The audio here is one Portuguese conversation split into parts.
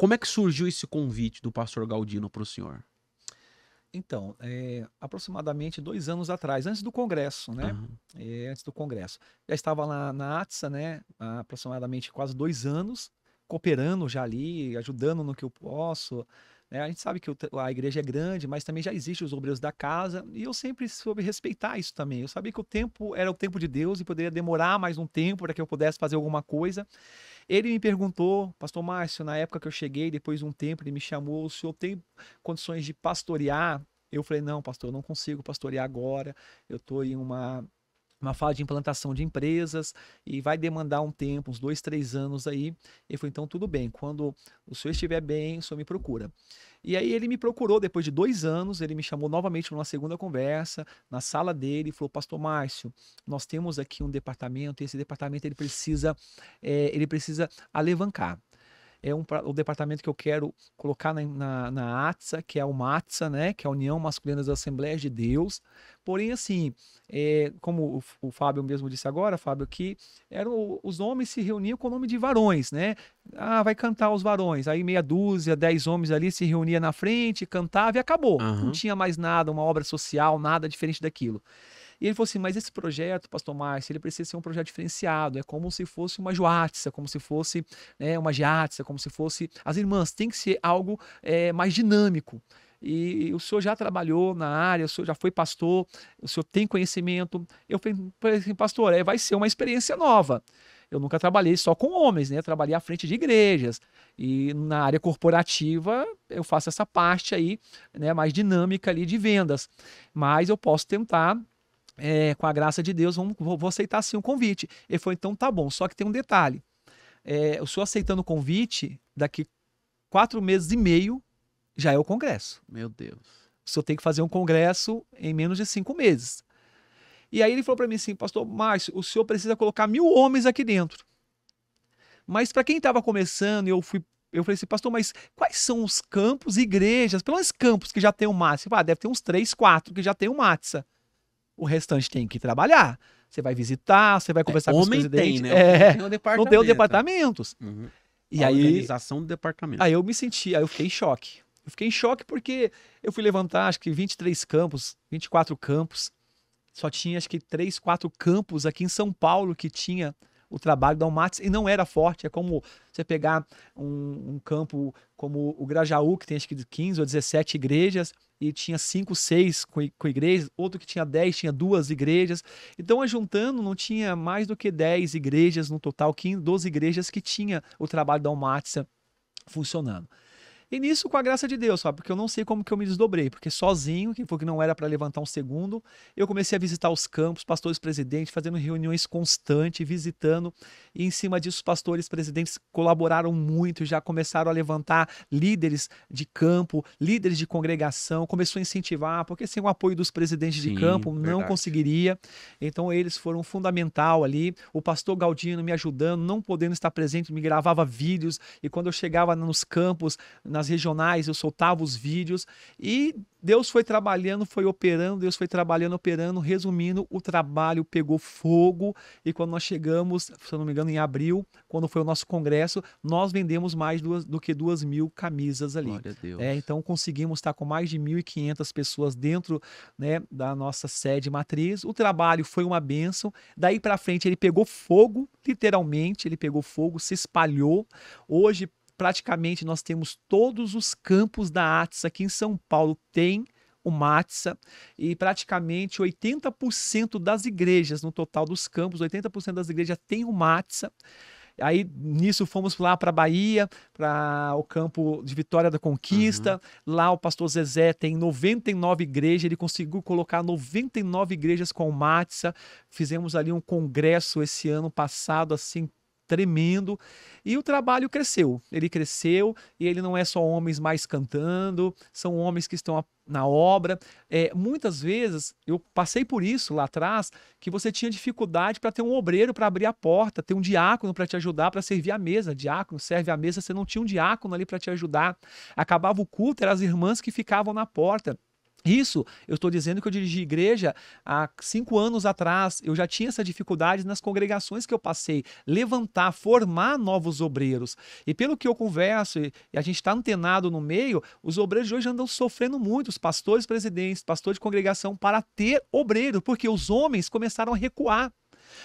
Como é que surgiu esse convite do pastor Galdino para o senhor? Então, é, aproximadamente dois anos atrás, antes do Congresso, né? Uhum. É, antes do Congresso. Já estava lá na ATSA, né? Há aproximadamente quase dois anos, cooperando já ali, ajudando no que eu posso, né? A gente sabe que a igreja é grande, mas também já existem os obreiros da casa, e eu sempre soube respeitar isso também. Eu sabia que o tempo era o tempo de Deus e poderia demorar mais um tempo para que eu pudesse fazer alguma coisa. Ele me perguntou, Pastor Márcio, na época que eu cheguei, depois de um tempo, ele me chamou: o senhor tem condições de pastorear? Eu falei: não, pastor, eu não consigo pastorear agora. Eu estou em uma uma fala de implantação de empresas e vai demandar um tempo, uns dois, três anos aí. Ele falou, então tudo bem, quando o senhor estiver bem, o senhor me procura. E aí ele me procurou depois de dois anos, ele me chamou novamente numa segunda conversa, na sala dele, e falou, pastor Márcio, nós temos aqui um departamento, e esse departamento ele precisa, é, ele precisa alavancar é um, o departamento que eu quero colocar na, na, na ATSA, que é o MATSA, né? Que é a União Masculina das Assembleias de Deus. Porém, assim, é, como o, o, Fábio mesmo disse agora, Fábio, que eram, os homens se reuniam com o nome de varões, né? Ah, vai cantar os varões. Aí meia dúzia, dez homens ali se reunia na frente, cantava e acabou. Uhum. Não tinha mais nada, uma obra social, nada diferente daquilo. E ele falou assim: mas esse projeto, Pastor Márcio, ele precisa ser um projeto diferenciado. É como se fosse uma joatsa, como se fosse né, uma geatsa, como se fosse as irmãs. Tem que ser algo é, mais dinâmico e o senhor já trabalhou na área, o senhor já foi pastor, o senhor tem conhecimento. Eu falei assim, pastor, é, vai ser uma experiência nova. Eu nunca trabalhei só com homens, né? Trabalhei à frente de igrejas. E na área corporativa, eu faço essa parte aí, né, mais dinâmica ali de vendas. Mas eu posso tentar é, com a graça de Deus, vamos, vou, vou aceitar sim o convite. Ele falou, então tá bom, só que tem um detalhe. É, senhor aceitando o convite, daqui quatro meses e meio já é o congresso. Meu Deus. O senhor tem que fazer um congresso em menos de cinco meses. E aí ele falou para mim assim, pastor Márcio, o senhor precisa colocar mil homens aqui dentro. Mas para quem estava começando, eu fui eu falei assim, pastor, mas quais são os campos igrejas, pelo menos campos que já tem o um Ah, deve ter uns três, quatro que já tem o um o restante tem que trabalhar. Você vai visitar, você vai é, conversar é, com os presidentes. Homem tem, né? É, tem um não tem os é. departamentos. Uhum. E a aí, organização do departamento. Aí eu me senti, aí eu fiquei em choque. Eu fiquei em choque porque eu fui levantar, acho que 23 campos, 24 campos. Só tinha, acho que, 3, 4 campos aqui em São Paulo que tinha o trabalho da Almates e não era forte. É como você pegar um, um campo como o Grajaú, que tem acho que 15 ou 17 igrejas, e tinha 5, 6 com, com igrejas, outro que tinha 10, tinha duas igrejas. Então, é juntando, não tinha mais do que 10 igrejas no total, 15, 12 igrejas que tinha o trabalho da Almatsa funcionando. E nisso, com a graça de Deus, sabe? Porque eu não sei como que eu me desdobrei, porque sozinho, que foi que não era para levantar um segundo, eu comecei a visitar os campos, pastores presidentes, fazendo reuniões constantes, visitando. E em cima disso, os pastores presidentes colaboraram muito, já começaram a levantar líderes de campo, líderes de congregação, começou a incentivar, porque sem o apoio dos presidentes Sim, de campo não conseguiria. Então eles foram fundamental ali. O pastor Galdino me ajudando, não podendo estar presente, me gravava vídeos e quando eu chegava nos campos, na nas regionais eu soltava os vídeos e Deus foi trabalhando, foi operando, Deus foi trabalhando, operando. Resumindo, o trabalho pegou fogo e quando nós chegamos, se eu não me engano, em abril, quando foi o nosso congresso, nós vendemos mais duas, do que duas mil camisas ali. Glória a Deus. É, então conseguimos estar com mais de 1.500 pessoas dentro né, da nossa sede matriz. O trabalho foi uma bênção. Daí para frente ele pegou fogo, literalmente, ele pegou fogo, se espalhou. Hoje praticamente nós temos todos os campos da ATSA aqui em São Paulo tem o MATSA e praticamente 80% das igrejas no total dos campos, 80% das igrejas tem o MATSA Aí nisso fomos lá para Bahia, para o campo de Vitória da Conquista. Uhum. Lá o pastor Zezé tem 99 igrejas, ele conseguiu colocar 99 igrejas com o Matza. Fizemos ali um congresso esse ano passado, assim, tremendo. E o trabalho cresceu, ele cresceu e ele não é só homens mais cantando, são homens que estão na obra. É, muitas vezes eu passei por isso lá atrás, que você tinha dificuldade para ter um obreiro para abrir a porta, ter um diácono para te ajudar para servir a mesa. Diácono serve a mesa, você não tinha um diácono ali para te ajudar. Acabava o culto, eram as irmãs que ficavam na porta. Isso, eu estou dizendo que eu dirigi igreja há cinco anos atrás. Eu já tinha essa dificuldade nas congregações que eu passei, levantar, formar novos obreiros. E pelo que eu converso, e a gente está antenado no meio, os obreiros de hoje andam sofrendo muito, os pastores presidentes, pastores de congregação, para ter obreiro, porque os homens começaram a recuar.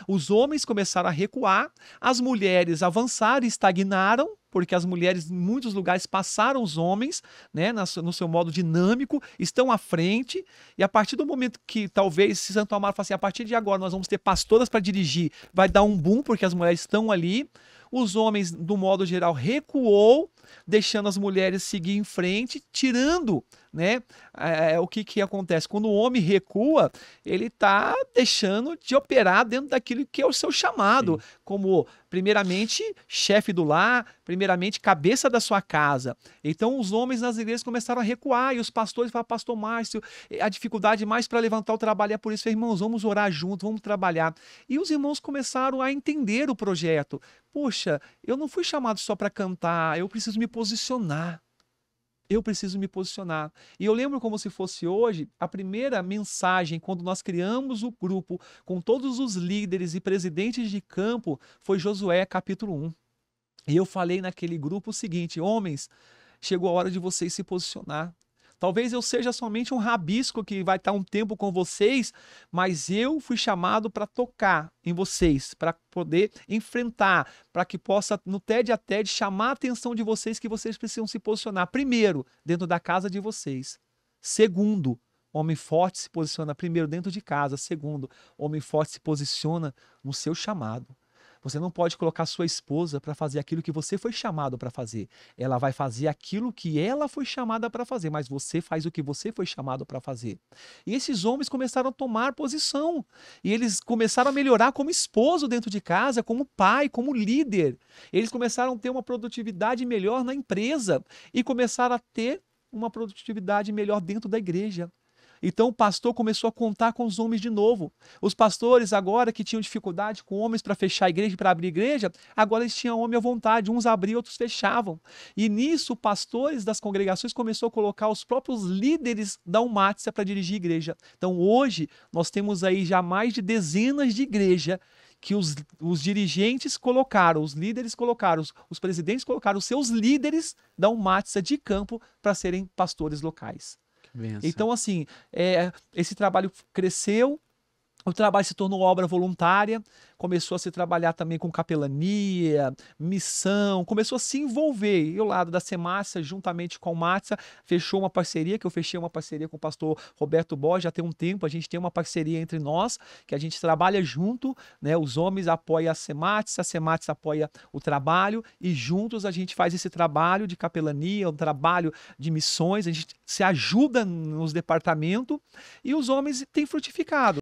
Os homens começaram a recuar, as mulheres avançaram e estagnaram, porque as mulheres em muitos lugares passaram os homens, né, no seu modo dinâmico, estão à frente, e a partir do momento que talvez se Santo Amaro faça assim, a partir de agora nós vamos ter pastoras para dirigir, vai dar um boom porque as mulheres estão ali. Os homens, do modo geral, recuou, deixando as mulheres seguir em frente, tirando né? É, é, é, o que, que acontece? Quando o homem recua, ele está deixando de operar dentro daquilo que é o seu chamado, Sim. como primeiramente chefe do lar, primeiramente cabeça da sua casa. Então os homens nas igrejas começaram a recuar e os pastores falaram, pastor Márcio, eh, a dificuldade mais para levantar o trabalho é por isso, irmãos, vamos orar junto, vamos trabalhar. E os irmãos começaram a entender o projeto. Poxa, eu não fui chamado só para cantar, eu preciso me posicionar eu preciso me posicionar. E eu lembro como se fosse hoje a primeira mensagem quando nós criamos o grupo com todos os líderes e presidentes de campo foi Josué capítulo 1. E eu falei naquele grupo o seguinte: homens, chegou a hora de vocês se posicionar. Talvez eu seja somente um rabisco que vai estar um tempo com vocês, mas eu fui chamado para tocar em vocês, para poder enfrentar, para que possa, no TED a TED, chamar a atenção de vocês que vocês precisam se posicionar. Primeiro, dentro da casa de vocês. Segundo, homem forte se posiciona primeiro dentro de casa. Segundo, homem forte se posiciona no seu chamado. Você não pode colocar sua esposa para fazer aquilo que você foi chamado para fazer. Ela vai fazer aquilo que ela foi chamada para fazer, mas você faz o que você foi chamado para fazer. E esses homens começaram a tomar posição. E eles começaram a melhorar como esposo dentro de casa, como pai, como líder. Eles começaram a ter uma produtividade melhor na empresa e começaram a ter uma produtividade melhor dentro da igreja. Então o pastor começou a contar com os homens de novo. Os pastores, agora que tinham dificuldade com homens para fechar a igreja, para abrir igreja, agora eles tinham homem à vontade. Uns abriam, outros fechavam. E nisso, pastores das congregações começou a colocar os próprios líderes da Umátia para dirigir a igreja. Então hoje, nós temos aí já mais de dezenas de igreja que os, os, dirigentes colocaram, os líderes colocaram, os, os presidentes colocaram os seus líderes da Umatsa de campo para serem pastores locais. Benção. Então, assim, é, esse trabalho cresceu o trabalho se tornou obra voluntária, começou a se trabalhar também com capelania, missão, começou a se envolver. E o lado da Semácia, juntamente com a Matza, fechou uma parceria, que eu fechei uma parceria com o pastor Roberto Borges já tem um tempo, a gente tem uma parceria entre nós, que a gente trabalha junto, né? Os homens apoiam a Semácia, a Semácia apoia o trabalho e juntos a gente faz esse trabalho de capelania, um trabalho de missões, a gente se ajuda nos departamentos e os homens têm frutificado.